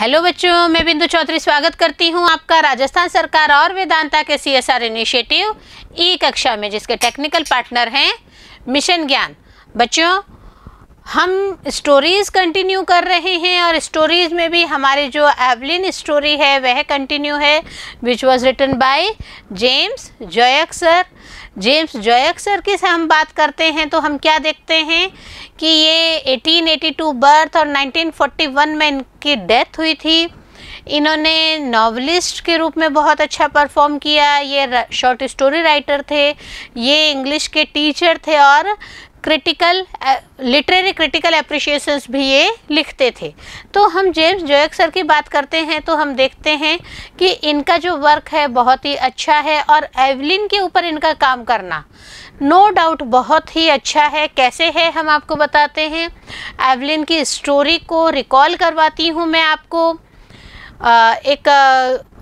Hello बच्चों मैं बिंदु चौधरी स्वागत करती हूं आपका राजस्थान सरकार और वेदांता के सीएसआर इनिशिएटिव ई कक्षा में जिसके टेक्निकल पार्टनर हैं मिशन ज्ञान बच्चों हम स्टोरीज कंटिन्यू कर रहे हैं और स्टोरीज में भी हमारी जो एवलिन स्टोरी है वह कंटिन्यू है which was written by James Joyce sir James Joyce sir की हम बात करते हैं तो हम क्या देखते हैं कि ये 1882 बर्थ और 1941 में इनकी डेथ हुई थी इन्होंने नॉवलिस्ट के रूप में बहुत अच्छा परफॉर्म किया ये शॉर्ट स्टोरी राइटर थे ये इंग्लिश के टीचर थे और क्रिटिकल लिटरेरी क्रिटिकल अप्रिशिएशंस भी ये लिखते थे तो हम जेम्स जोएक सर की बात करते हैं तो हम देखते हैं कि इनका जो वर्क है बहुत ही अच्छा है और एवलिन के ऊपर इनका काम करना नो no डाउट बहुत ही अच्छा है कैसे है हम आपको बताते हैं एवलिन की स्टोरी को रिकॉल करवाती हूँ मैं आपको एक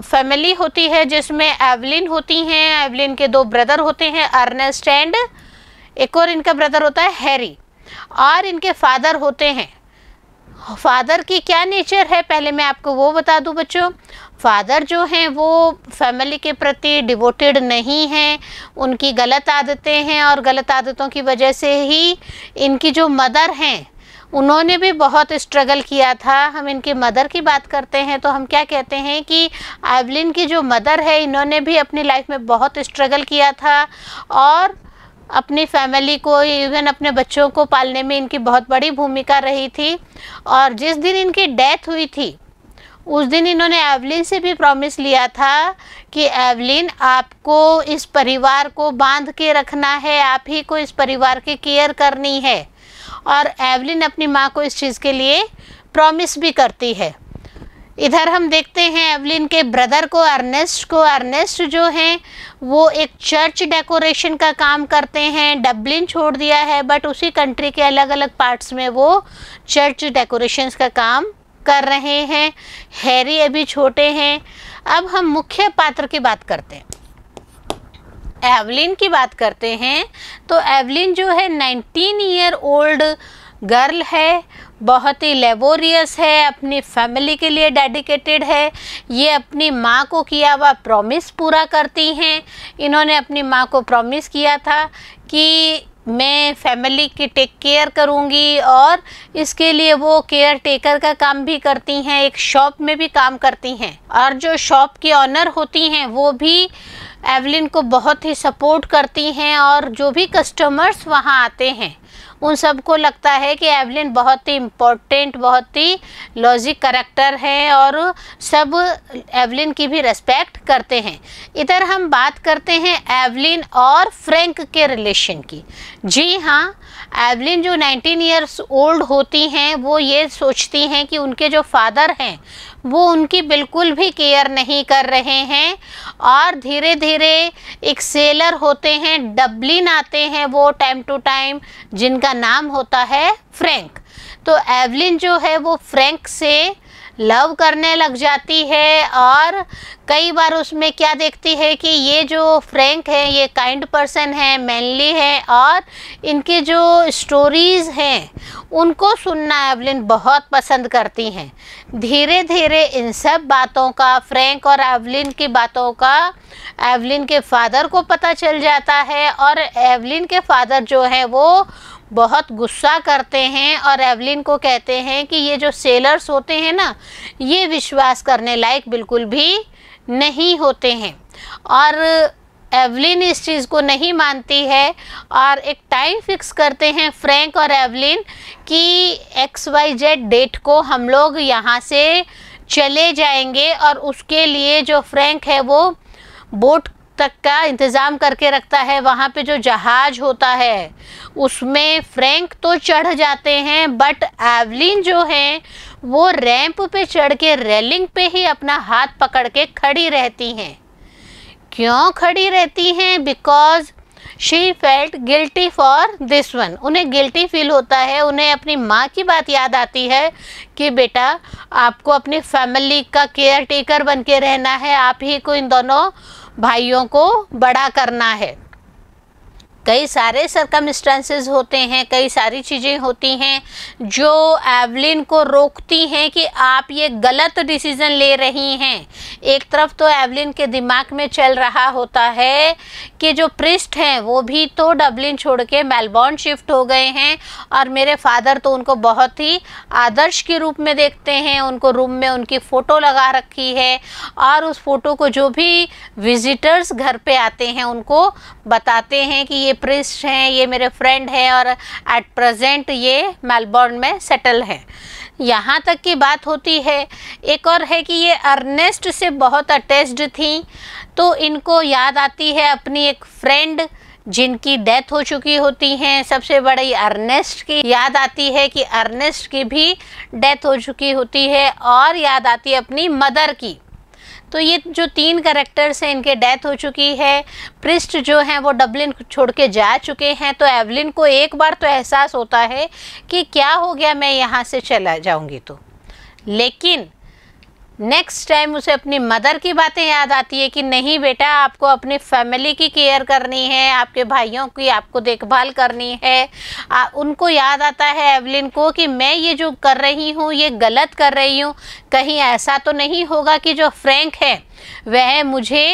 फैमिली होती है जिसमें एवलिन होती हैं एवलिन के दो ब्रदर होते हैं अर्नेस्ट एंड एक और इनका ब्रदर होता है हैरी और इनके फादर होते हैं फादर की क्या नेचर है पहले मैं आपको वो बता दूं बच्चों फादर जो हैं वो फैमिली के प्रति डिवोटेड नहीं हैं उनकी गलत आदतें हैं और गलत आदतों की वजह से ही इनकी जो मदर हैं उन्होंने भी बहुत स्ट्रगल किया था हम इनकी मदर की बात करते हैं तो हम क्या कहते हैं कि एवलिन की जो मदर है इन्होंने भी अपनी लाइफ में बहुत स्ट्रगल किया था और अपनी फैमिली को इवन अपने बच्चों को पालने में इनकी बहुत बड़ी भूमिका रही थी और जिस दिन इनकी डेथ हुई थी उस दिन इन्होंने एवलिन से भी प्रॉमिस लिया था कि एवलिन आपको इस परिवार को बांध के रखना है आप ही को इस परिवार की केयर करनी है और एवलिन अपनी माँ को इस चीज़ के लिए प्रॉमिस भी करती है इधर हम देखते हैं एवलिन के ब्रदर को अर्नेस्ट को अर्नेस्ट जो हैं वो एक चर्च डेकोरेशन का काम करते हैं डब्लिन छोड़ दिया है बट उसी कंट्री के अलग अलग पार्ट्स में वो चर्च डेकोरेशंस का काम कर रहे हैं हैरी अभी छोटे हैं अब हम मुख्य पात्र की बात करते हैं एवलिन की बात करते हैं तो एवलिन जो है 19 ईयर ओल्ड गर्ल है बहुत ही लेबोरियस है अपनी फैमिली के लिए डेडिकेटेड है ये अपनी माँ को किया हुआ प्रॉमिस पूरा करती हैं इन्होंने अपनी माँ को प्रॉमिस किया था कि मैं फैमिली की टेक केयर करूँगी और इसके लिए वो केयर टेकर का काम भी करती हैं एक शॉप में भी काम करती हैं और जो शॉप की ऑनर होती हैं वो भी एवलिन को बहुत ही सपोर्ट करती हैं और जो भी कस्टमर्स वहाँ आते हैं उन सबको लगता है कि एवलिन बहुत ही इम्पोर्टेंट बहुत ही लॉजिक करेक्टर हैं और सब एवलिन की भी रेस्पेक्ट करते हैं इधर हम बात करते हैं एवलिन और फ्रैंक के रिलेशन की जी हाँ एवलिन जो 19 इयर्स ओल्ड होती हैं वो ये सोचती हैं कि उनके जो फादर हैं वो उनकी बिल्कुल भी केयर नहीं कर रहे हैं और धीरे धीरे एक सेलर होते हैं डब्लिन आते हैं वो टाइम टू टाइम जिनका नाम होता है फ्रैंक तो एवलिन जो है वो फ्रैंक से लव करने लग जाती है और कई बार उसमें क्या देखती है कि ये जो फ्रैंक है ये काइंड पर्सन है मैनली है और इनके जो स्टोरीज़ हैं उनको सुनना एवलिन बहुत पसंद करती हैं धीरे धीरे इन सब बातों का फ्रैंक और एवलिन की बातों का एवलिन के फादर को पता चल जाता है और एवलिन के फादर जो है वो बहुत गुस्सा करते हैं और एवलिन को कहते हैं कि ये जो सेलर्स होते हैं ना ये विश्वास करने लायक बिल्कुल भी नहीं होते हैं और एवलिन इस चीज़ को नहीं मानती है और एक टाइम फिक्स करते हैं फ्रैंक और एवलिन कि एक्स वाई जेड डेट को हम लोग यहाँ से चले जाएंगे और उसके लिए जो फ्रैंक है वो बोट तक का इंतज़ाम करके रखता है वहाँ पे जो जहाज़ होता है उसमें फ्रैंक तो चढ़ जाते हैं बट एवलिन जो हैं वो रैंप पे चढ़ के रेलिंग पे ही अपना हाथ पकड़ के खड़ी रहती हैं क्यों खड़ी रहती हैं because she felt guilty for this one उन्हें गिल्टी फील होता है उन्हें अपनी माँ की बात याद आती है कि बेटा आपको अपनी फैमिली का केयर टेकर बन के रहना है आप ही को इन दोनों भाइयों को बड़ा करना है कई सारे सरकमस्टांसेस होते हैं कई सारी चीज़ें होती हैं जो एवलिन को रोकती हैं कि आप ये गलत डिसीज़न ले रही हैं एक तरफ तो एवलिन के दिमाग में चल रहा होता है कि जो प्रिस्ट हैं वो भी तो डबलिन छोड़ के मेलबॉर्न शिफ्ट हो गए हैं और मेरे फादर तो उनको बहुत ही आदर्श के रूप में देखते हैं उनको रूम में उनकी फ़ोटो लगा रखी है और उस फ़ोटो को जो भी विज़िटर्स घर पे आते हैं उनको बताते हैं कि ये प्रिस्ट हैं ये मेरे फ्रेंड हैं और एट प्रेजेंट ये मेलबॉर्न में सेटल है यहाँ तक की बात होती है एक और है कि ये अर्नेस्ट से बहुत अटैच्ड थी तो इनको याद आती है अपनी एक फ्रेंड जिनकी डेथ हो चुकी होती हैं सबसे बड़ी अर्नेस्ट की याद आती है कि अर्नेस्ट की भी डेथ हो चुकी होती है और याद आती है अपनी मदर की तो ये जो तीन करेक्टर्स हैं इनके डेथ हो चुकी है पृष्ठ जो हैं वो डबलिन छोड़ के जा चुके हैं तो एवलिन को एक बार तो एहसास होता है कि क्या हो गया मैं यहाँ से चला जाऊँगी तो लेकिन नेक्स्ट टाइम उसे अपनी मदर की बातें याद आती है कि नहीं बेटा आपको अपनी फैमिली की केयर करनी है आपके भाइयों की आपको देखभाल करनी है आ, उनको याद आता है एवलिन को कि मैं ये जो कर रही हूँ ये गलत कर रही हूँ कहीं ऐसा तो नहीं होगा कि जो फ्रैंक है वह मुझे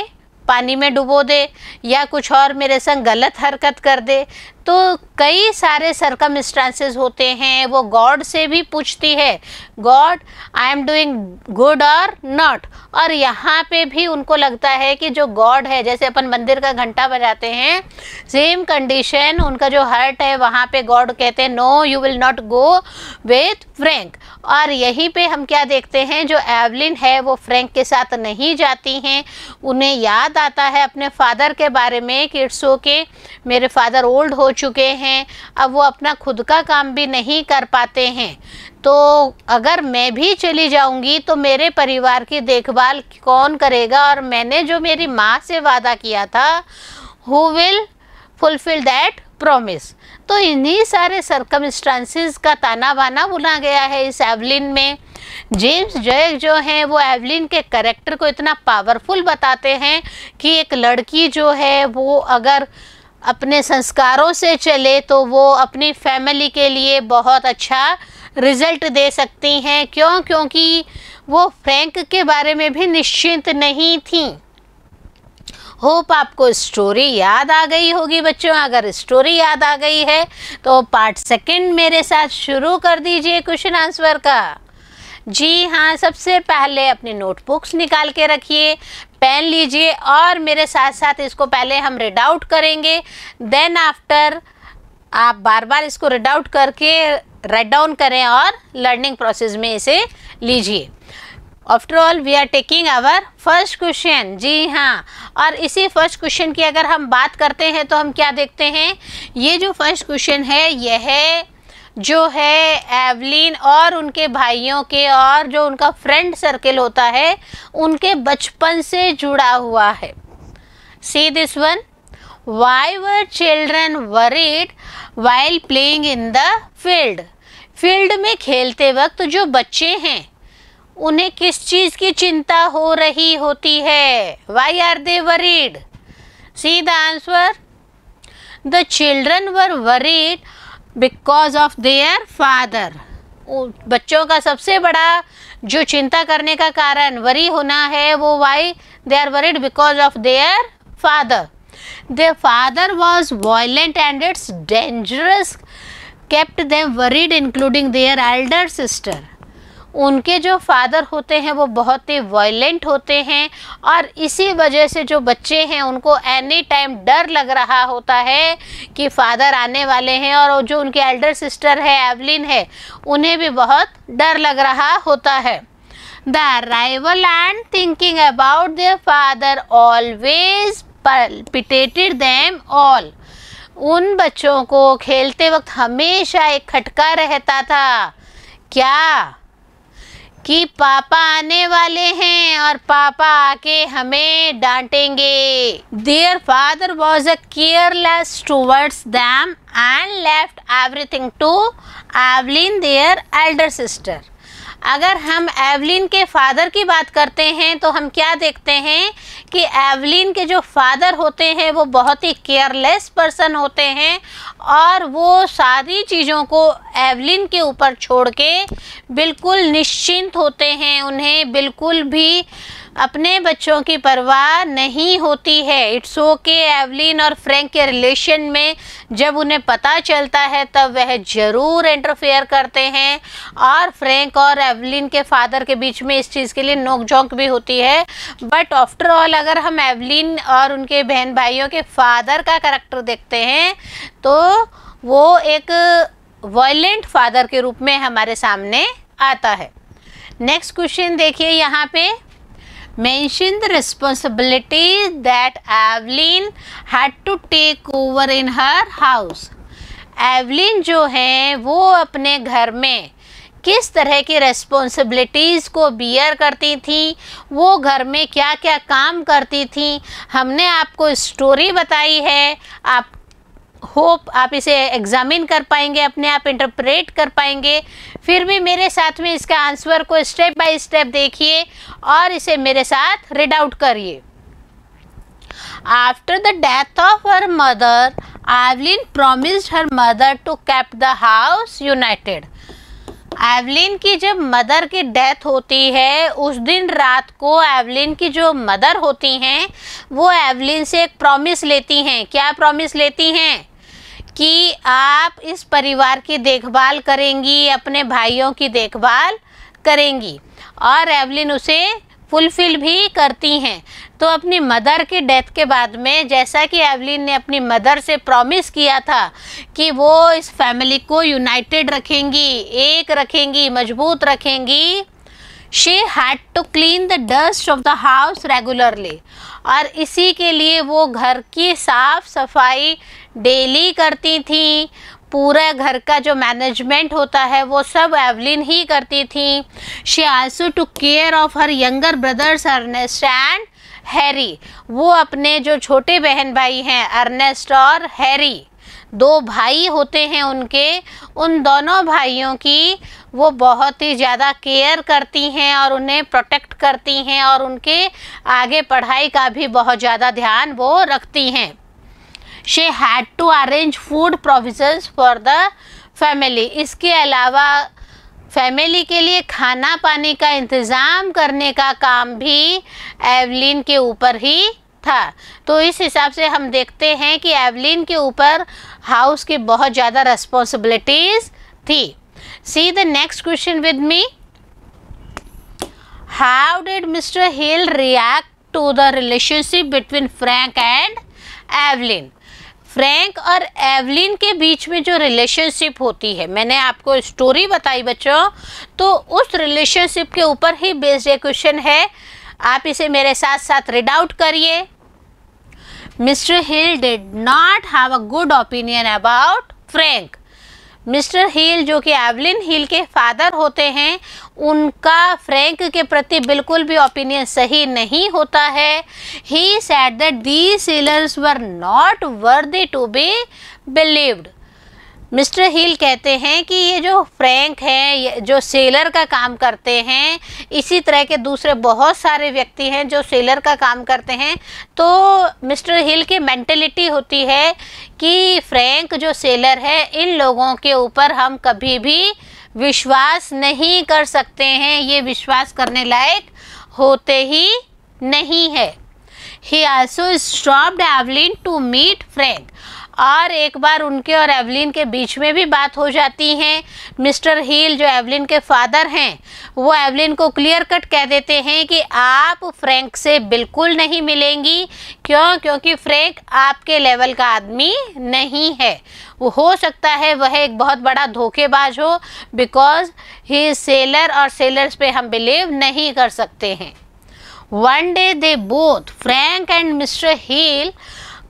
पानी में डुबो दे या कुछ और मेरे संग गलत हरकत कर दे तो कई सारे सरकम होते हैं वो गॉड से भी पूछती है God I am doing good और नॉट और यहाँ पे भी उनको लगता है कि जो गॉड है जैसे अपन मंदिर का घंटा बजाते हैं सेम कंडीशन उनका जो हर्ट है वहाँ पे गॉड कहते हैं no you will not go with Frank और यहीं पे हम क्या देखते हैं जो एवलिन है वो फ्रेंक के साथ नहीं जाती हैं उन्हें याद आता है अपने फादर के बारे में कि इट्स ओके मेरे फादर ओल्ड हो चुके हैं अब वो अपना खुद का काम भी नहीं कर पाते हैं तो अगर मैं भी चली जाऊंगी तो मेरे परिवार की देखभाल कौन करेगा और मैंने जो मेरी माँ से वादा किया था who will fulfil that promise तो इन्हीं सारे सरकमस्टांसिस का ताना बाना बुना गया है इस एवलिन में जेम्स जयक जो हैं वो एवलिन के करेक्टर को इतना पावरफुल बताते हैं कि एक लड़की जो है वो अगर अपने संस्कारों से चले तो वो अपनी फैमिली के लिए बहुत अच्छा रिज़ल्ट दे सकती हैं क्यों क्योंकि वो फ्रैंक के बारे में भी निश्चिंत नहीं थी होप आपको स्टोरी याद आ गई होगी बच्चों अगर स्टोरी याद आ गई है तो पार्ट सेकंड मेरे साथ शुरू कर दीजिए क्वेश्चन आंसर का जी हाँ सबसे पहले अपने नोटबुक्स निकाल के रखिए पेन लीजिए और मेरे साथ साथ इसको पहले हम रेड आउट करेंगे देन आफ्टर आप बार बार इसको रेड आउट करके राइट डाउन करें और लर्निंग प्रोसेस में इसे लीजिए after all we are taking our first question जी हाँ और इसी फर्स्ट क्वेश्चन की अगर हम बात करते हैं तो हम क्या देखते हैं ये जो फर्स्ट क्वेश्चन है यह है जो है एवलिन और उनके भाइयों के और जो उनका फ्रेंड सर्कल होता है उनके बचपन से जुड़ा हुआ है see this one why were children worried while playing in the field field में खेलते वक्त जो बच्चे हैं उन्हें किस चीज़ की चिंता हो रही होती है why are they worried see the answer the children were worried because of their father बच्चों का सबसे बड़ा जो चिंता करने का कारण वरी होना है वो why they are worried because of their father the father was violent and it's dangerous kept they worried including their elder sister उनके जो फादर होते हैं वो बहुत ही वायलेंट होते हैं और इसी वजह से जो बच्चे हैं उनको एनी टाइम डर लग रहा होता है कि फादर आने वाले हैं और जो उनके एल्डर सिस्टर है एवलिन है उन्हें भी बहुत डर लग रहा होता है the rival and thinking about their father always pitied them all उन बच्चों को खेलते वक्त हमेशा एक खटका रहता था क्या कि पापा आने वाले हैं और पापा आके हमें डांटेंगे their father was a careless towards them and left everything to Eveline their elder sister अगर हम एवलिन के फादर की बात करते हैं तो हम क्या देखते हैं कि एवलिन के जो फादर होते हैं वो बहुत ही केयरलेस पर्सन होते हैं और वो सारी चीज़ों को एवलिन के ऊपर छोड़ के बिल्कुल निश्चिंत होते हैं उन्हें बिल्कुल भी अपने बच्चों की परवाह नहीं होती है इट्स ओके एवलिन और फ्रैंक के रिलेशन में जब उन्हें पता चलता है तब वह ज़रूर इंटरफेयर करते हैं और फ्रैंक और एवलिन के फादर के बीच में इस चीज़ के लिए नोकझोंक भी होती है बट आफ्टर ऑल अगर हम एवलिन और उनके बहन भाइयों के फादर का करेक्टर देखते हैं तो वो एक वायलेंट फादर के रूप में हमारे सामने आता है नेक्स्ट क्वेश्चन देखिए यहाँ पे mentioned the responsibility that Evelyn had to take over in her house. Eveline जो हैं वो अपने घर में किस तरह की रेस्पॉन्सिबिलिटीज़ को बियर करती थी वो घर में क्या क्या काम करती थी हमने आपको स्टोरी बताई है आप होप आप इसे एग्ज़ामिन कर पाएंगे अपने आप इंटरप्रेट कर पाएंगे फिर भी मेरे साथ में इसका आंसर को स्टेप बाय स्टेप देखिए और इसे मेरे साथ रीड आउट करिए after the death of her mother Eveline promised her mother to keep the house united Eveline की जब मदर की डेथ होती है उस दिन रात को एवलिन की जो मदर होती हैं वो एवलिन से एक प्रॉमिस लेती हैं क्या प्रॉमिस लेती हैं कि आप इस परिवार की देखभाल करेंगी अपने भाइयों की देखभाल करेंगी और एवलिन उसे फुलफिल भी करती हैं तो अपनी मदर की डेथ के बाद में जैसा कि एवलिन ने अपनी मदर से प्रॉमिस किया था कि वो इस फैमिली को यूनाइटेड रखेंगी एक रखेंगी मजबूत रखेंगी she had to clean the dust off the house regularly और इसी के लिए वो घर की साफ सफाई डेली करती थी पूरे घर का जो मैनेजमेंट होता है वो सब एवलिन ही करती थी she also to care of her younger brothers Ernest and Harry वो अपने जो छोटे बहन भाई हैं अर्नेस्ट और हैरी दो भाई होते हैं उनके उन दोनों भाइयों की वो बहुत ही ज़्यादा केयर करती हैं और उन्हें प्रोटेक्ट करती हैं और उनके आगे पढ़ाई का भी बहुत ज़्यादा ध्यान वो रखती हैं she had to arrange food provisions for the family इसके अलावा फैमिली के लिए खाना पानी का इंतज़ाम करने का काम भी एवलिन के ऊपर ही था तो इस हिसाब से हम देखते हैं कि एवलिन के ऊपर हाउस की बहुत ज़्यादा रेस्पॉन्सिबिलिटीज़ थी see the next question with me how did Mr Hill react to the relationship between Frank and Eveline Frank और एवलिन के बीच में जो रिलेशनशिप होती है मैंने आपको स्टोरी बताई बच्चों तो उस रिलेशनशिप के ऊपर ही बेस्ड ये क्वेश्चन है आप इसे मेरे साथ साथ रीड आउट करिए Mr. Hill did not have a good opinion about Frank. Mr Hill जो कि एवलिन हील के फादर होते हैं उनका फ्रैंक के प्रति बिल्कुल भी ओपिनियन सही नहीं होता है he said that the sailors were not worthy to be believed Mr Hill कहते हैं कि ये जो फ्रैंक हैं जो सेलर का काम करते हैं इसी तरह के दूसरे बहुत सारे व्यक्ति हैं जो सेलर का काम करते हैं तो मिस्टर हिल की मैंटेलिटी होती है कि फ्रैंक जो सेलर है इन लोगों के ऊपर हम कभी भी विश्वास नहीं कर सकते हैं ये विश्वास करने लायक होते ही नहीं है he also stop Eveline to meet Frank और एक बार उनके और एवलिन के बीच में भी बात हो जाती है मिस्टर हील जो एवलिन के फादर हैं वो एवलिन को क्लियर कट कह देते हैं कि आप फ्रैंक से बिल्कुल नहीं मिलेंगी क्यों क्योंकि फ्रैंक आपके लेवल का आदमी नहीं है वो हो सकता है वह एक बहुत बड़ा धोखेबाज हो बिकॉज ही सेलर और सेलर्स पे हम बिलीव नहीं कर सकते हैं one day they both Frank and Mr Hill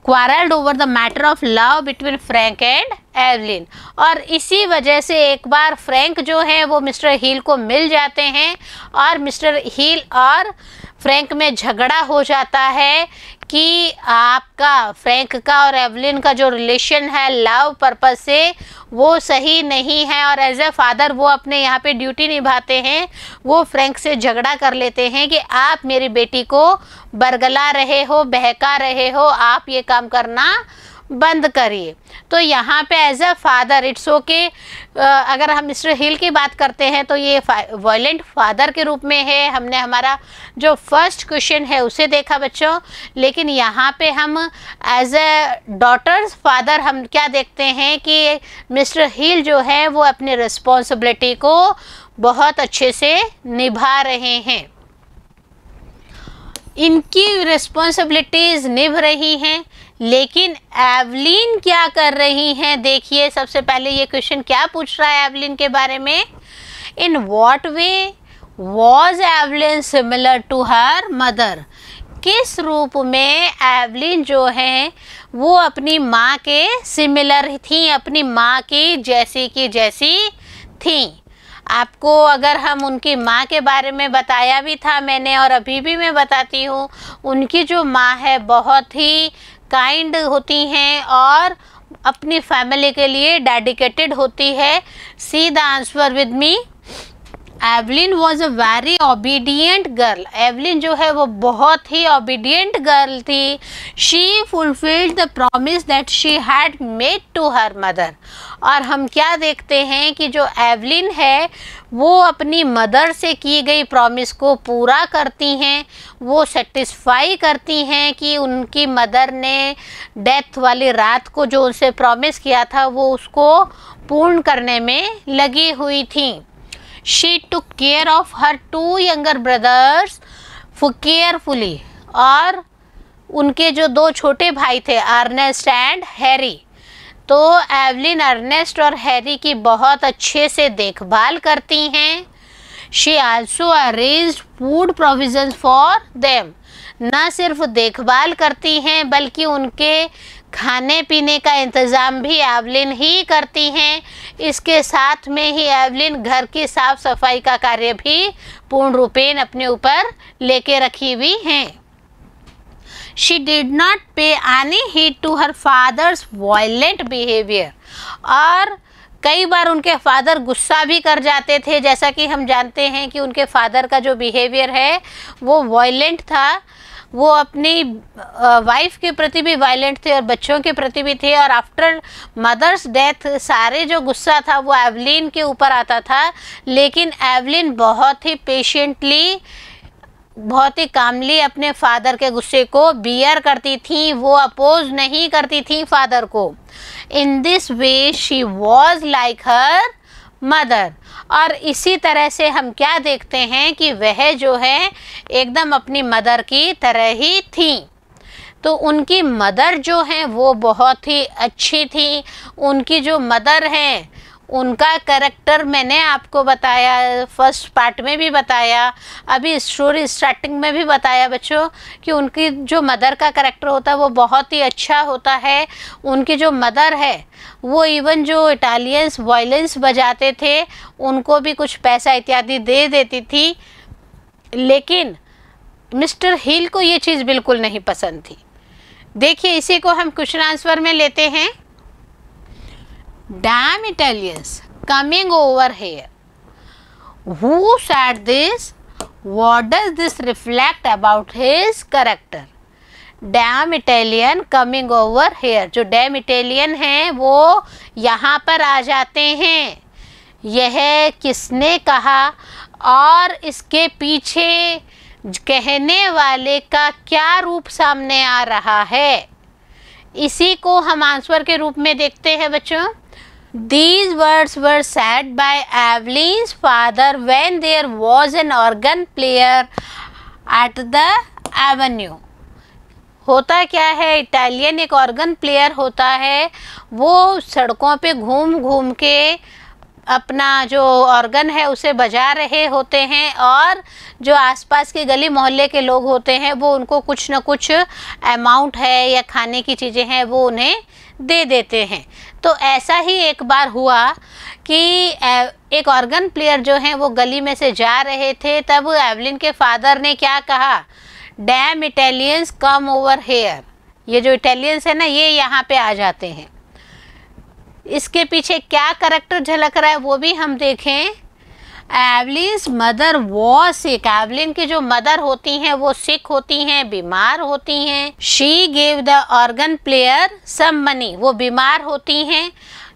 quarrelled over the matter of love between Frank and Eveline और इसी वजह से एक बार फ्रैंक जो है वो मिस्टर हील को मिल जाते हैं और मिस्टर हील और फ्रैंक में झगड़ा हो जाता है कि आपका फ्रैंक का और एवलिन का जो रिलेशन है लव पर्पज से वो सही नहीं है और एज ए फादर वो अपने यहाँ पे ड्यूटी निभाते हैं वो फ्रैंक से झगड़ा कर लेते हैं कि आप मेरी बेटी को बरगला रहे हो बहका रहे हो आप ये काम करना बंद करिए तो यहाँ पे as a father it's okay अगर हम मिस्टर हिल की बात करते हैं तो ये वायलेंट फादर के रूप में है हमने हमारा जो फर्स्ट क्वेश्चन है उसे देखा बच्चों लेकिन यहाँ पे हम एज अ डॉटर्स फादर हम क्या देखते हैं कि मिस्टर हिल जो है वो अपने रिस्पॉन्सिबिलिटी को बहुत अच्छे से निभा रहे हैं इनकी रिस्पॉन्सिबिलिटीज़ निभ रही हैं लेकिन एवलिन क्या कर रही हैं देखिए सबसे पहले ये क्वेश्चन क्या पूछ रहा है एवलिन के बारे में in what way was Eveline similar to her mother किस रूप में एवलिन जो है वो अपनी माँ के सिमिलर थी अपनी माँ की जैसी की जैसी थी आपको अगर हम उनकी माँ के बारे में बताया भी था मैंने और अभी भी मैं बताती हूँ उनकी जो माँ है बहुत ही काइंड होती हैं और अपनी फैमिली के लिए डेडिकेटेड होती है see the answer with me Eveline was a very obedient girl Eveline जो है वो बहुत ही ओबीडियंट गर्ल थी she fulfilled the promise that she had made to her mother और हम क्या देखते हैं कि जो एवलिन है वो अपनी मदर से की गई प्रॉमिस को पूरा करती हैं वो सेटिस्फाई करती हैं कि उनकी मदर ने डेथ वाली रात को जो उनसे प्रॉमिस किया था वो उसको पूर्ण करने में लगी हुई थी she took care of her two younger brothers carefully और उनके जो दो छोटे भाई थे अर्नेस्ट एंड हैरी तो एवलिन अर्नेस्ट और हैरी की बहुत अच्छे से देखभाल करती हैं she also arrange food provision for them ना सिर्फ देखभाल करती हैं बल्कि उनके खाने पीने का इंतज़ाम भी एवलिन ही करती हैं इसके साथ में ही एवलिन घर की साफ सफाई का कार्य भी पूर्ण रूपेण अपने ऊपर लेके रखी हुई हैं she did not pay any heed to her father's violent behavior और कई बार उनके फादर गुस्सा भी कर जाते थे जैसा कि हम जानते हैं कि उनके फादर का जो बिहेवियर है वो वायलेंट था वो अपनी वाइफ के प्रति भी वायलेंट थे और बच्चों के प्रति भी थे और आफ्टर मदर्स डेथ सारे जो गुस्सा था वो एवलिन के ऊपर आता था लेकिन एवलिन बहुत ही पेशेंटली बहुत ही कामली अपने फादर के गुस्से को बियर करती थी वो अपोज नहीं करती थी फादर को in this way she was like her mother और इसी तरह से हम क्या देखते हैं कि वह जो है एकदम अपनी मदर की तरह ही थी तो उनकी मदर जो हैं वो बहुत ही अच्छी थी उनकी जो मदर हैं उनका करेक्टर मैंने आपको बताया फर्स्ट पार्ट में भी बताया अभी स्टोरी स्टार्टिंग में भी बताया बच्चों कि उनकी जो मदर का करेक्टर होता है वो बहुत ही अच्छा होता है उनकी जो मदर है वो इवन जो इटालियंस वायलेंस बजाते थे उनको भी कुछ पैसा इत्यादि दे देती थी लेकिन मिस्टर हिल को ये चीज़ बिल्कुल नहीं पसंद थी देखिए इसी को हम क्वेश्चन आंसर में लेते हैं damn Italians coming over here. Who said this? What does this reflect about his character? Damn Italian coming over here जो डैम इटालियन हैं वो यहाँ पर आ जाते हैं यह किसने कहा और इसके पीछे कहने वाले का क्या रूप सामने आ रहा है इसी को हम आंसर के रूप में देखते हैं बच्चों These words were said by Evelyn's father when there was an organ player at the avenue. होता क्या है इटालियन एक ऑर्गन प्लेयर होता है वो सड़कों पे घूम घूम के अपना जो ऑर्गन है उसे बजा रहे होते हैं और जो आसपास के गली मोहल्ले के लोग होते हैं वो उनको कुछ ना कुछ अमाउंट है या खाने की चीज़ें हैं वो उन्हें दे देते हैं तो ऐसा ही एक बार हुआ कि एक ऑर्गन प्लेयर जो हैं वो गली में से जा रहे थे तब एवलिन के फादर ने क्या कहा damn Italians come over here ये जो इटालियंस है ना ये यहाँ पे आ जाते हैं इसके पीछे क्या करेक्टर झलक रहा है वो भी हम देखें Eveline mother was sick Eveline की जो मदर होती हैं वो सिक होती हैं बीमार होती हैं she gave the organ player some money वो बीमार होती हैं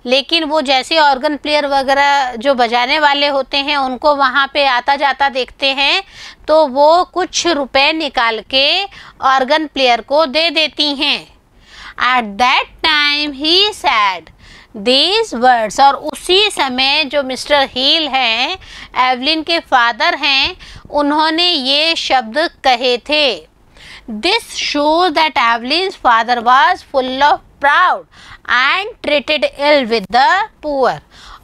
लेकिन वो जैसे ऑर्गन प्लेयर वगैरह जो बजाने वाले होते हैं उनको वहाँ पे आता जाता देखते हैं तो वो कुछ रुपए निकाल के ऑर्गन प्लेयर को दे देती हैं at that time he said these words और उसी समय जो मिस्टर हील हैं एवलिन के फादर हैं उन्होंने ये शब्द कहे थे this shows that Eveline father was full of proud and treated ill with the poor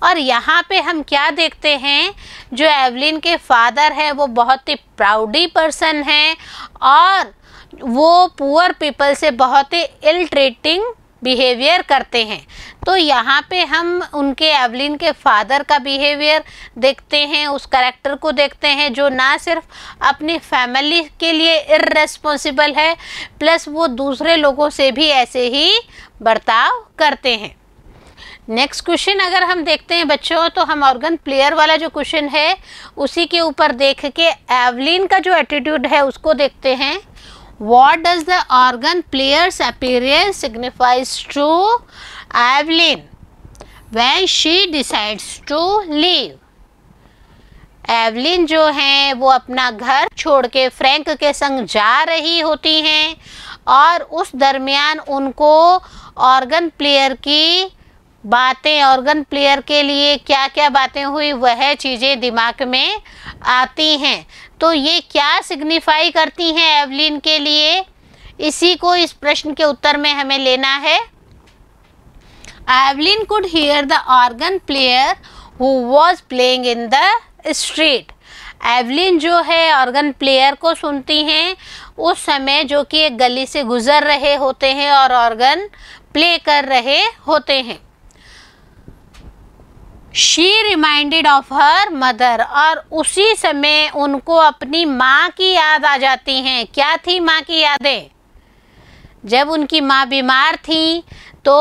और यहाँ पे हम क्या देखते हैं जो एवलिन के फादर है वो बहुत ही प्राउडी पर्सन हैं और वो पुअर पीपल से बहुत ही इल ट्रीटिंग बिहेवियर करते हैं तो यहाँ पे हम उनके एवलिन के फादर का बिहेवियर देखते हैं उस करेक्टर को देखते हैं जो ना सिर्फ अपनी फैमिली के लिए इरेस्पॉन्सिबल है प्लस वो दूसरे लोगों से भी ऐसे ही बर्ताव करते हैं नेक्स्ट क्वेश्चन अगर हम देखते हैं बच्चों तो हम ऑर्गन प्लेयर वाला जो क्वेश्चन है उसी के ऊपर देख के एवलिन का जो एटीट्यूड है उसको देखते हैं what does the organ player's appearance signifies to Evelyn when she decides to leave. Eveline जो हैं वो अपना घर छोड़ के फ्रैंक के संग जा रही होती हैं और उस दरमियान उनको ऑर्गन प्लेयर की बातें ऑर्गन प्लेयर के लिए क्या क्या बातें हुई वह चीज़ें दिमाग में आती हैं तो ये क्या सिग्निफाई करती हैं एवलिन के लिए इसी को इस प्रश्न के उत्तर में हमें लेना है Eveline could hear the organ player who was playing in the street Eveline जो है ऑर्गन प्लेयर को सुनती हैं उस समय जो कि एक गली से गुजर रहे होते हैं और ऑर्गन प्ले कर रहे होते हैं she reminded of her mother और उसी समय उनको अपनी माँ की याद आ जाती हैं क्या थी माँ की यादें जब उनकी माँ बीमार थी तो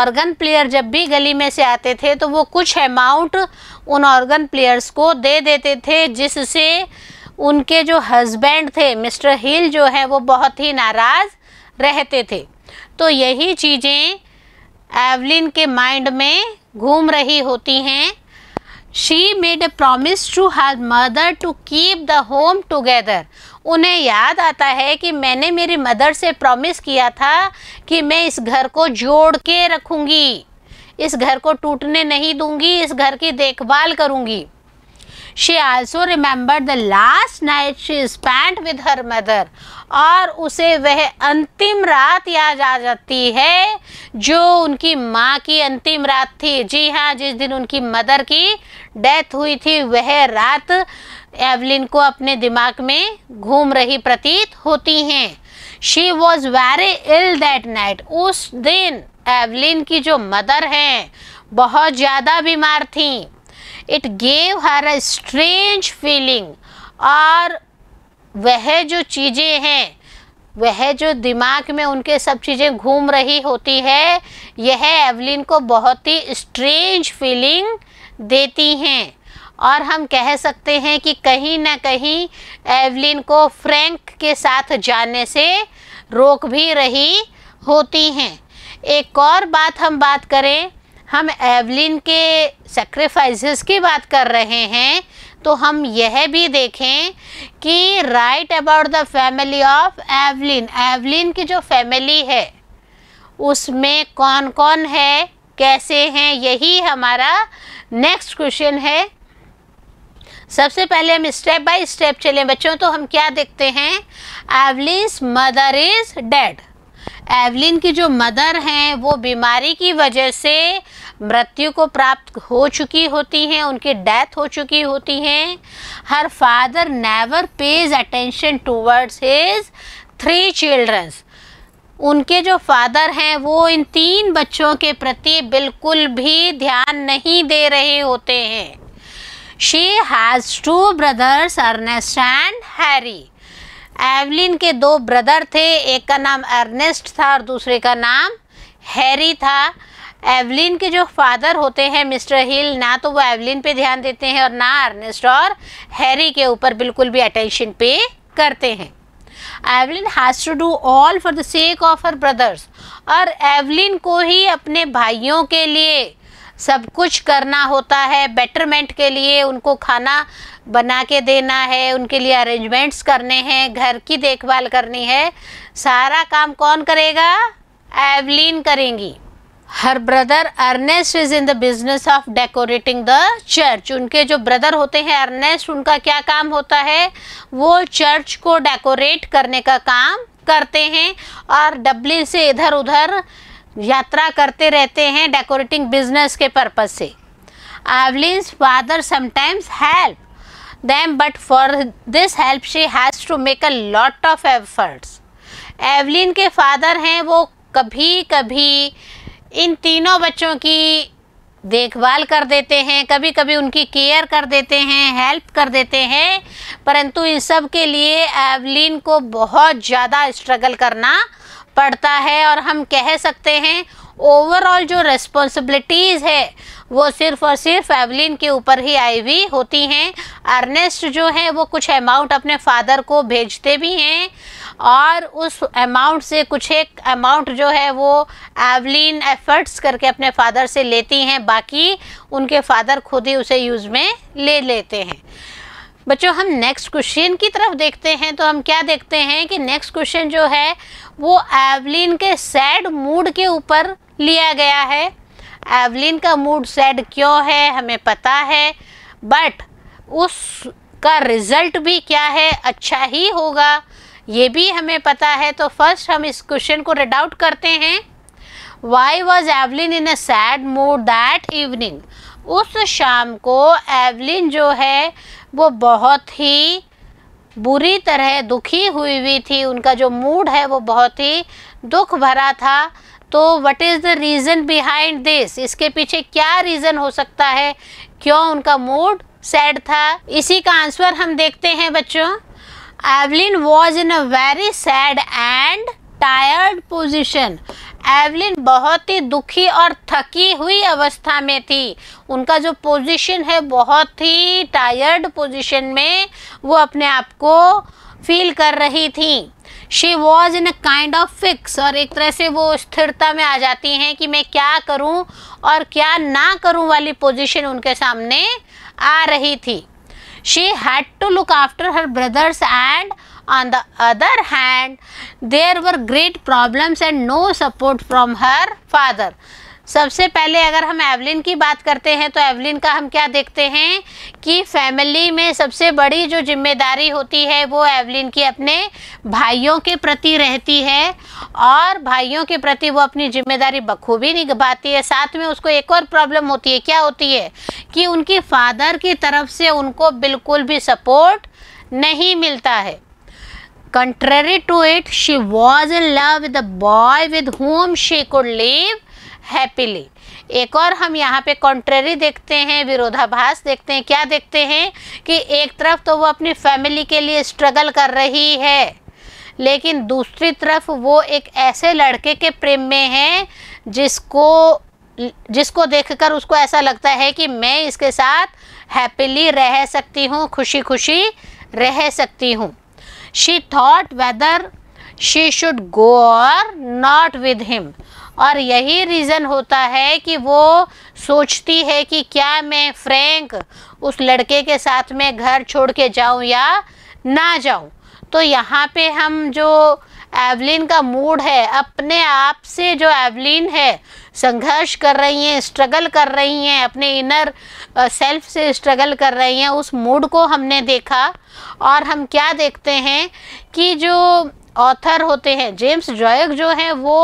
ऑर्गन प्लेयर जब भी गली में से आते थे तो वो कुछ अमाउंट उन ऑर्गन प्लेयर्स को दे देते थे जिससे उनके जो हस्बैंड थे मिस्टर हिल जो है वो बहुत ही नाराज़ रहते थे तो यही चीज़ें एवलिन के माइंड में घूम रही होती हैं she made a promise to her mother to keep the home together उन्हें याद आता है कि मैंने मेरी मदर से प्रॉमिस किया था कि मैं इस घर को जोड़ के रखूँगी इस घर को टूटने नहीं दूंगी इस घर की देखभाल करूँगी she also remember the last night she spend with her mother और उसे वह अंतिम रात याद आ जाती है जो उनकी माँ की अंतिम रात थी जी हाँ जिस दिन उनकी मदर की डेथ हुई थी वह रात एवलिन को अपने दिमाग में घूम रही प्रतीत होती हैं she was very ill that night उस दिन एवलिन की जो मदर हैं बहुत ज़्यादा बीमार थीं it gave her a strange feeling और वह जो चीज़ें हैं वह जो दिमाग में उनके सब चीज़ें घूम रही होती है यह एवलिन को बहुत ही स्ट्रेंज फीलिंग देती हैं और हम कह सकते हैं कि कहीं ना कहीं एवलिन को फ्रैंक के साथ जाने से रोक भी रही होती हैं एक और बात हम बात करें हम एवलिन के सेक्रीफाइसेस की बात कर रहे हैं तो हम यह भी देखें कि right about the family of Evelyn Evelyn की जो फैमिली है उसमें कौन कौन है कैसे हैं यही हमारा नेक्स्ट क्वेश्चन है सबसे पहले हम स्टेप बाय स्टेप चलें बच्चों तो हम क्या देखते हैं Evelyn mother is dead Evelyn की जो मदर हैं वो बीमारी की वजह से मृत्यु को प्राप्त हो चुकी होती हैं उनकी डेथ हो चुकी होती हैं her father never pays attention towards his three childrens उनके जो फादर हैं वो इन तीन बच्चों के प्रति बिल्कुल भी ध्यान नहीं दे रहे होते हैं she has two brothers Ernest and Harry Evelyn के दो ब्रदर थे एक का नाम अर्नेस्ट था और दूसरे का नाम हैरी था एवलिन के जो फादर होते हैं मिस्टर हिल ना तो वो एवलिन पे ध्यान देते हैं और ना अर्नेस्ट और हैरी के ऊपर बिल्कुल भी अटेंशन पे करते हैं Evelyn has to do all for the sake of her brothers और एवलिन को ही अपने भाइयों के लिए सब कुछ करना होता है बेटरमेंट के लिए उनको खाना बना के देना है उनके लिए अरेंजमेंट्स करने हैं घर की देखभाल करनी है सारा काम कौन करेगा एवलिन करेंगी her brother Ernest is in the business of decorating the church उनके जो ब्रदर होते हैं अर्नेस्ट उनका क्या काम होता है वो चर्च को डेकोरेट करने का काम करते हैं और डबली से इधर उधर यात्रा करते रहते हैं डेकोरेटिंग बिजनेस के पर्पज से Evelyn's father sometimes help them but for this help she has to make a lot of efforts Evelyn के फादर हैं वो कभी कभी इन तीनों बच्चों की देखभाल कर देते हैं कभी कभी उनकी केयर कर देते हैं हेल्प कर देते हैं परंतु इन सब के लिए एवलिन को बहुत ज़्यादा स्ट्रगल करना पड़ता है और हम कह सकते हैं ओवरऑल जो रेस्पॉन्सिबिलिटीज़ है वो सिर्फ और सिर्फ एवलिन के ऊपर ही आई हुई होती हैं अर्नेस्ट जो है वो कुछ अमाउंट अपने फादर को भेजते भी हैं और उस अमाउंट से कुछ एक अमाउंट जो है वो एवलिन एफर्ट्स करके अपने फादर से लेती हैं बाकी उनके फादर खुद ही उसे यूज़ में ले लेते हैं बच्चों हम नेक्स्ट क्वेश्चन की तरफ देखते हैं तो हम क्या देखते हैं कि नेक्स्ट क्वेश्चन जो है वो एवलिन के सैड मूड के ऊपर लिया गया है एवलिन का मूड सैड क्यों है हमें पता है बट उसका रिजल्ट भी क्या है अच्छा ही होगा ये भी हमें पता है तो फर्स्ट हम इस क्वेश्चन को रेड आउट करते हैं why was Evelyn in a sad mood that evening उस शाम को एवलिन जो है वो बहुत ही बुरी तरह दुखी हुई हुई थी उनका जो मूड है वो बहुत ही दुख भरा था तो what is the reason behind this इसके पीछे क्या रीज़न हो सकता है क्यों उनका मूड सैड था इसी का आंसर हम देखते हैं बच्चों Evelyn was in a very sad and tired position Evelyn बहुत ही दुखी और थकी हुई अवस्था में थी उनका जो पोजीशन है बहुत ही टायर्ड पोजीशन में वो अपने आप को फील कर रही थी she was in a kind of fix और एक तरह से वो स्थिरता में आ जाती हैं कि मैं क्या करूं और क्या ना करूं वाली पोजीशन उनके सामने आ रही थी she had to look after her brothers and On the other hand, there were great problems and no support from her father. सबसे पहले अगर हम एवलिन की बात करते हैं तो एवलिन का हम क्या देखते हैं कि फैमिली में सबसे बड़ी जो जिम्मेदारी होती है वो एवलिन की अपने भाइयों के प्रति रहती है और भाइयों के प्रति वो अपनी जिम्मेदारी बखूबी निभाती है साथ में उसको एक और प्रॉब्लम होती है क्या होती है कि उनकी फादर की तरफ से उनको बिल्कुल भी सपोर्ट नहीं मिलता है Contrary to it, she was in love with the boy with whom she could live happily. एक और हम यहाँ पे कॉन्ट्रेरी देखते हैं विरोधाभास देखते हैं क्या देखते हैं कि एक तरफ तो वो अपनी फैमिली के लिए स्ट्रगल कर रही है लेकिन दूसरी तरफ वो एक ऐसे लड़के के प्रेम में है जिसको जिसको देखकर उसको ऐसा लगता है कि मैं इसके साथ हैप्पीली रह सकती हूँ खुशी खुशी रह सकती हूँ she thought whether she should go और नॉट विद हिम और यही रीज़न होता है कि वो सोचती है कि क्या मैं फ्रैंक उस लड़के के साथ में घर छोड़ के जाऊँ या ना जाऊँ तो यहाँ पे हम जो एवलिन का मूड है अपने आप से जो एवलिन है संघर्ष कर रही हैं स्ट्रगल कर रही हैं अपने इनर सेल्फ से स्ट्रगल कर रही हैं उस मूड को हमने देखा और हम क्या देखते हैं कि जो ऑथर होते हैं जेम्स जॉयक जो हैं वो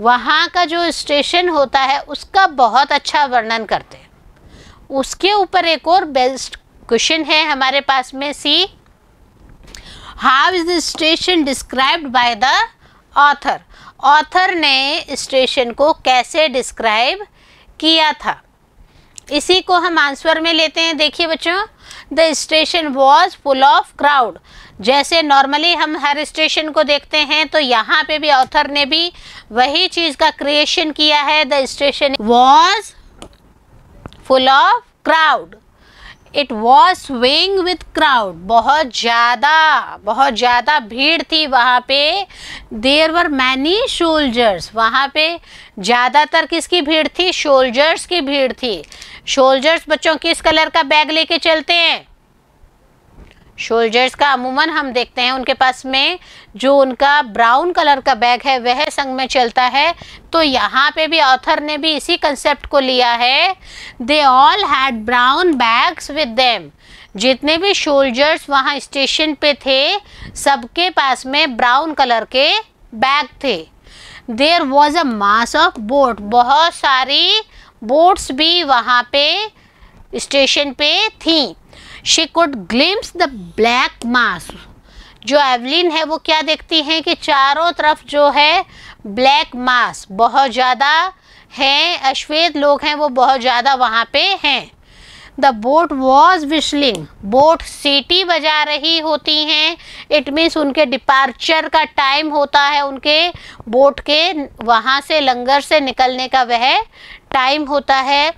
वहाँ का जो स्टेशन होता है उसका बहुत अच्छा वर्णन करते हैं उसके ऊपर एक और बेस्ट क्वेश्चन है हमारे पास में see how is the station described by the author author ने स्टेशन को कैसे डिस्क्राइब किया था इसी को हम आंसर में लेते हैं देखिए बच्चों the station was full of crowd जैसे नॉर्मली हम हर स्टेशन को देखते हैं तो यहाँ पे भी ऑथर ने भी वही चीज़ का क्रिएशन किया है the station was full of crowd it was swing with crowd बहुत ज़्यादा बहुत ज़्यादा भीड़ थी वहाँ पे देर वर मैनी शोल्जर्स वहाँ पे ज़्यादातर किसकी भीड़ थी शोल्जर्स की भीड़ थी शोल्जर्स बच्चों किस कलर का बैग लेके चलते हैं शोल्जर्स का अमूमन हम देखते हैं उनके पास में जो उनका ब्राउन कलर का बैग है वह संग में चलता है तो यहाँ पे भी ऑथर ने भी इसी कंसेप्ट को लिया है they all had brown bags with them जितने भी शोल्जर्स वहाँ स्टेशन पे थे सबके पास में ब्राउन कलर के बैग थे there was a mass of boat बहुत सारी बोट्स भी वहाँ पे स्टेशन पे थी she could glimpse the black mass जो एवलिन है वो क्या देखती हैं कि चारों तरफ जो है ब्लैक मास बहुत ज़्यादा हैं अश्वेत लोग हैं वो बहुत ज़्यादा वहाँ पे हैं the boat was whistling boat सीटी बजा रही होती हैं इट मीन्स उनके डिपार्चर का टाइम होता है उनके बोट के वहाँ से लंगर से निकलने का वह टाइम होता है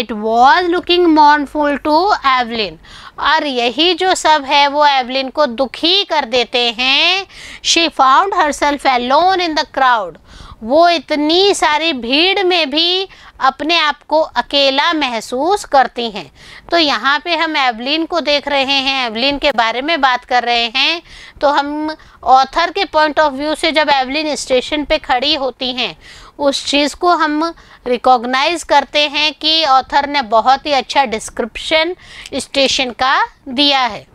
it was looking mournful to Evelyn और यही जो सब है वो एवलिन को दुखी कर देते हैं she found herself alone in the crowd वो इतनी सारी भीड़ में भी अपने आप को अकेला महसूस करती हैं तो यहाँ पे हम एवलिन को देख रहे हैं एवलिन के बारे में बात कर रहे हैं तो हम ऑथर के पॉइंट ऑफ व्यू से जब एवलिन स्टेशन पे खड़ी होती हैं उस चीज़ को हम रिकॉग्नाइज करते हैं कि ऑथर ने बहुत ही अच्छा डिस्क्रिप्शन स्टेशन का दिया है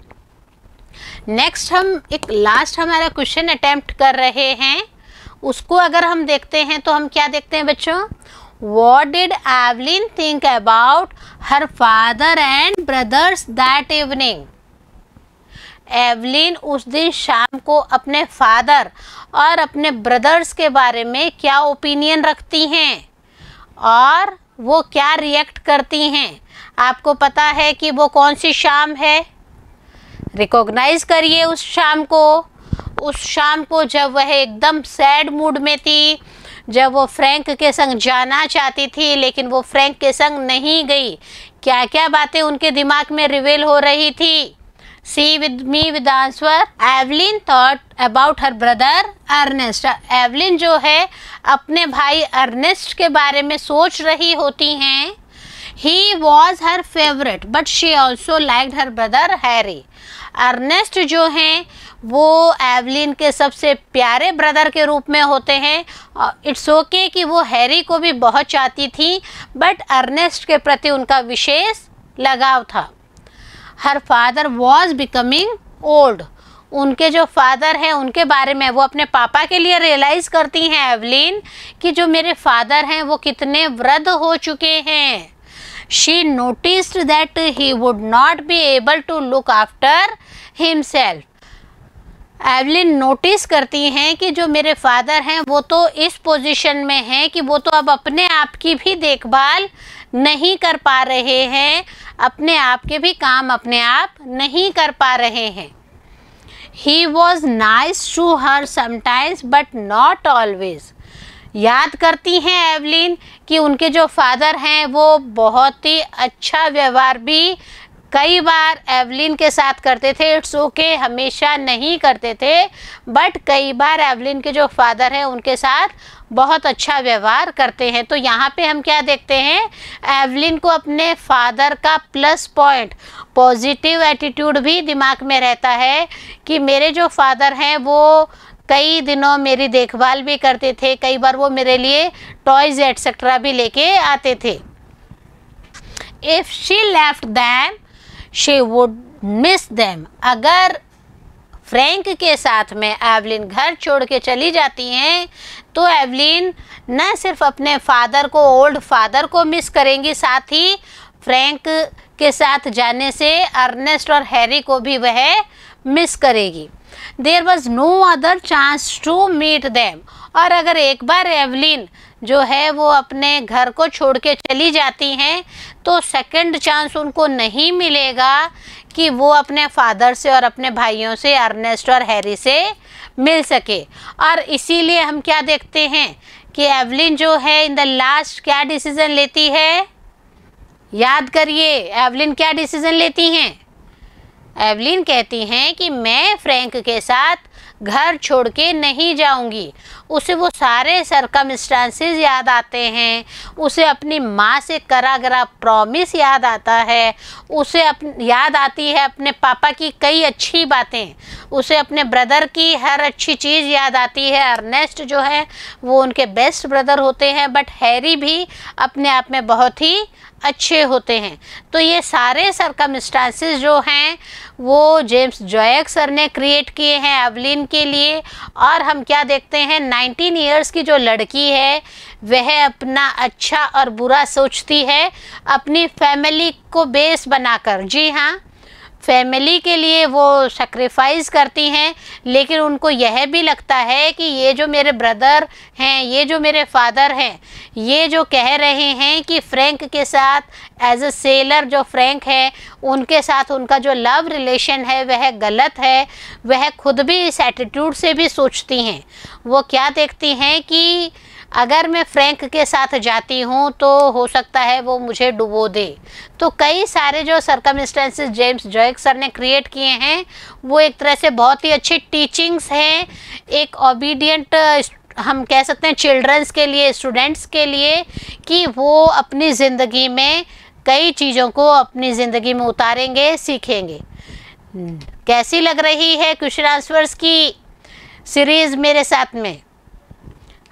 नेक्स्ट हम एक लास्ट हमारा क्वेश्चन अटैम्प्ट कर रहे हैं उसको अगर हम देखते हैं तो हम क्या देखते हैं बच्चों what did Evelyn think about her father and brothers that evening Evelyn उस दिन शाम को अपने फादर और अपने ब्रदर्स के बारे में क्या ओपिनियन रखती हैं और वो क्या रिएक्ट करती हैं आपको पता है कि वो कौन सी शाम है रिकॉग्नाइज करिए उस शाम को उस शाम को जब वह एकदम सैड मूड में थी जब वो फ्रैंक के संग जाना चाहती थी लेकिन वो फ्रैंक के संग नहीं गई क्या क्या बातें उनके दिमाग में रिवेल हो रही थी see with me with answer Evelyn thought about her brother Ernest Evelyn जो है अपने भाई अर्नेस्ट के बारे में सोच रही होती हैं he was her favourite but she also like her brother Harry Ernest जो हैं वो एवलिन के सबसे प्यारे ब्रदर के रूप में होते हैं इट्स ओके कि वो हैरी को भी बहुत चाहती थी बट अर्नेस्ट के प्रति उनका विशेष लगाव था her father was becoming old उनके जो फादर हैं उनके बारे में वो अपने पापा के लिए रियलाइज़ करती हैं एवलिन कि जो मेरे फादर हैं वो कितने वृद्ध हो चुके हैं she noticed that he would not be able to look after himself Evelyn notice करती हैं कि जो मेरे फादर हैं वो तो इस पोजीशन में हैं कि वो तो अब अपने आप की भी देखभाल नहीं कर पा रहे हैं अपने आप के भी काम अपने आप नहीं कर पा रहे हैं he was nice to her sometimes but not always याद करती हैं एवलिन कि उनके जो फादर हैं वो बहुत ही अच्छा व्यवहार भी कई बार एवलिन के साथ करते थे इट्स ओके okay, हमेशा नहीं करते थे बट कई बार एवलिन के जो फादर हैं उनके साथ बहुत अच्छा व्यवहार करते हैं तो यहाँ पे हम क्या देखते हैं एवलिन को अपने फादर का प्लस पॉइंट पॉजिटिव एटीट्यूड भी दिमाग में रहता है कि मेरे जो फादर हैं वो कई दिनों मेरी देखभाल भी करते थे कई बार वो मेरे लिए टॉयज एट्सेट्रा भी लेके आते थे if she left then she would miss them अगर फ्रैंक के साथ में एवलिन घर छोड़ के चली जाती हैं तो एवलिन न सिर्फ अपने फादर को ओल्ड फादर को मिस करेंगी साथ ही फ्रैंक के साथ जाने से अर्नेस्ट और हैरी को भी वह मिस करेगी there was no other chance to meet them और अगर एक बार एवलिन जो है वो अपने घर को छोड़ के चली जाती हैं तो सेकंड चांस उनको नहीं मिलेगा कि वो अपने फादर से और अपने भाइयों से अर्नेस्ट और हैरी से मिल सके और इसीलिए हम क्या देखते हैं कि एवलिन जो है इन द लास्ट क्या डिसीज़न लेती है याद करिए एवलिन क्या डिसीज़न लेती हैं एवलिन कहती हैं कि मैं फ्रैंक के साथ घर छोड़ के नहीं जाऊंगी उसे वो सारे सरकमस्टांसेस याद आते हैं उसे अपनी माँ से करा गरा प्रॉमिस याद आता है उसे अप याद आती है अपने पापा की कई अच्छी बातें उसे अपने ब्रदर की हर अच्छी चीज़ याद आती है अर्नेस्ट जो है वो उनके बेस्ट ब्रदर होते हैं बट हैरी भी अपने आप में बहुत ही अच्छे होते हैं तो ये सारे सरकमस्टांसिस जो हैं वो जेम्स जॉयक सर ने क्रिएट किए हैं एवलिन के लिए और हम क्या देखते हैं 19 इयर्स की जो लड़की है वह अपना अच्छा और बुरा सोचती है अपनी फैमिली को बेस बनाकर जी हाँ फैमिली के लिए वो सेक्रीफाइस करती हैं लेकिन उनको यह भी लगता है कि ये जो मेरे ब्रदर हैं ये जो मेरे फादर हैं ये जो कह रहे हैं कि फ्रैंक के साथ एज अ सेलर जो फ्रैंक है उनके साथ उनका जो लव रिलेशन है वह गलत है वह खुद भी इस एटीट्यूड से भी सोचती हैं वो क्या देखती हैं कि अगर मैं फ्रैंक के साथ जाती हूँ तो हो सकता है वो मुझे डुबो दे तो कई सारे जो सरकमस्टेंसेस जेम्स जॉयक सर ने क्रिएट किए हैं वो एक तरह से बहुत ही अच्छी टीचिंग्स हैं एक ओबीडियंट हम कह सकते हैं चिल्ड्रंस के लिए स्टूडेंट्स के लिए कि वो अपनी ज़िंदगी में कई चीज़ों को अपनी ज़िंदगी में उतारेंगे सीखेंगे कैसी लग रही है क्वेश्चन आंसर्स की सीरीज़ मेरे साथ में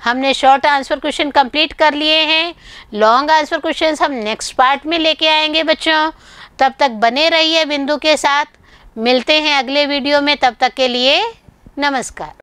हमने शॉर्ट आंसर क्वेश्चन कंप्लीट कर लिए हैं लॉन्ग आंसर क्वेश्चन हम नेक्स्ट पार्ट में लेके आएंगे बच्चों तब तक बने रहिए बिंदु के साथ मिलते हैं अगले वीडियो में तब तक के लिए नमस्कार